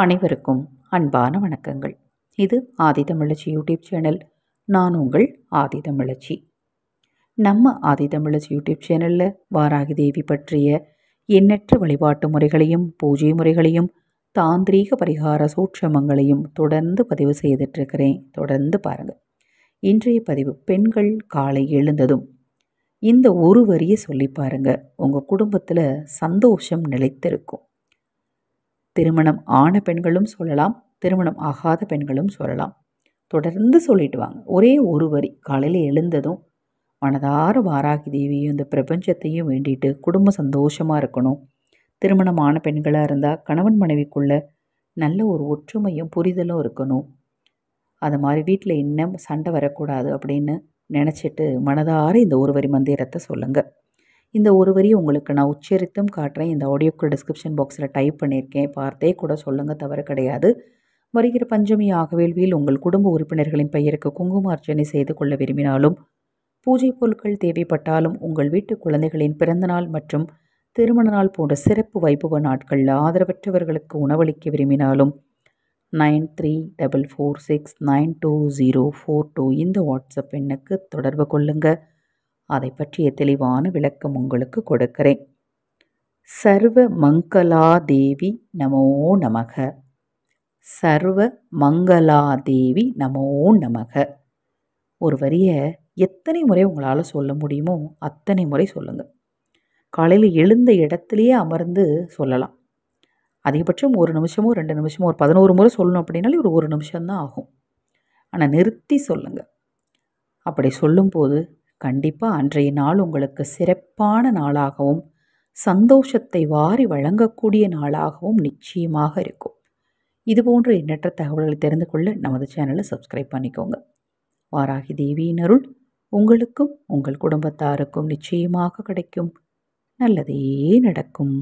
அனைவருக்கும் அன்பான வணக்கங்கள் இது ஆதி தமிழச்சி யூடியூப் சேனல் நான் உங்கள் ஆதி தமிழச்சி நம்ம ஆதி தமிழச்சி யூடியூப் சேனலில் வாராகி தேவி பற்றிய எண்ணற்ற வழிபாட்டு முறைகளையும் பூஜை முறைகளையும் தாந்திரீக பரிகார சூட்சமங்களையும் தொடர்ந்து பதிவு செய்துட்ருக்கிறேன் தொடர்ந்து பாருங்கள் இன்றைய பதிவு பெண்கள் காலை எழுந்ததும் இந்த ஒரு வரியை சொல்லி பாருங்கள் உங்கள் குடும்பத்தில் சந்தோஷம் நிலைத்திருக்கும் திருமணம் ஆன பெண்களும் சொல்லலாம் திருமணம் ஆகாத பெண்களும் சொல்லலாம் தொடர்ந்து சொல்லிட்டு வாங்க ஒரே ஒரு வரி காலையில் எழுந்ததும் மனதார வாராகி தேவியும் இந்த பிரபஞ்சத்தையும் வேண்டிட்டு குடும்பம் சந்தோஷமாக இருக்கணும் திருமணமான பெண்களாக இருந்தால் கணவன் மனைவிக்குள்ளே நல்ல ஒரு ஒற்றுமையும் புரிதலும் இருக்கணும் அது மாதிரி வீட்டில் இன்னும் சண்டை வரக்கூடாது அப்படின்னு நினச்சிட்டு மனதார இந்த ஒரு வரி மந்திரத்தை சொல்லுங்கள் இந்த ஒரு வரி உங்களுக்கு நான் உச்சரித்தும் காட்டுறேன் இந்த ஆடியோக்கு டிஸ்கிரிப்ஷன் பாக்ஸில் டைப் பண்ணியிருக்கேன் பார்த்தே கூட சொல்லுங்கள் தவறு கிடையாது வருகிற பஞ்சமி ஆகவேள்வியில் உங்கள் குடும்ப உறுப்பினர்களின் பெயருக்கு குங்கும அர்ச்சனை செய்து கொள்ள விரும்பினாலும் பூஜை பொருட்கள் தேவைப்பட்டாலும் உங்கள் வீட்டு குழந்தைகளின் பிறந்தநாள் மற்றும் திருமண நாள் போன்ற சிறப்பு வைபவ நாட்களில் ஆதரவற்றவர்களுக்கு உணவளிக்க விரும்பினாலும் nine three double four six nine two zero four two இந்த வாட்ஸ்அப் எண்ணுக்கு தொடர்பு கொள்ளுங்கள் அதை பற்றிய தெளிவான விளக்கம் உங்களுக்கு கொடுக்கிறேன் சர்வ மங்களா தேவி நமோ நமக சர்வ மங்களா தேவி நமோ நமக ஒரு வரியை எத்தனை முறை உங்களால் சொல்ல முடியுமோ அத்தனை முறை சொல்லுங்கள் காலையில் எழுந்த இடத்துலையே அமர்ந்து சொல்லலாம் அதிகபட்சம் ஒரு நிமிஷமோ ரெண்டு நிமிஷமோ ஒரு பதினோரு முறை சொல்லணும் அப்படின்னாலே ஒரு ஒரு நிமிஷம்தான் ஆகும் ஆனால் நிறுத்தி சொல்லுங்கள் அப்படி சொல்லும்போது கண்டிப்பாக அன்றைய நாள் உங்களுக்கு சிறப்பான நாளாகவும் சந்தோஷத்தை வாரி வழங்கக்கூடிய நாளாகவும் நிச்சயமாக இருக்கும் இது போன்ற எண்ணற்ற தகவல்களை தெரிந்து கொள்ள நமது சேனலை சப்ஸ்கிரைப் பண்ணிக்கோங்க வாராகி தேவியின் அருள் உங்களுக்கும் உங்கள் குடும்பத்தாருக்கும் நிச்சயமாக கிடைக்கும் நல்லதே நடக்கும்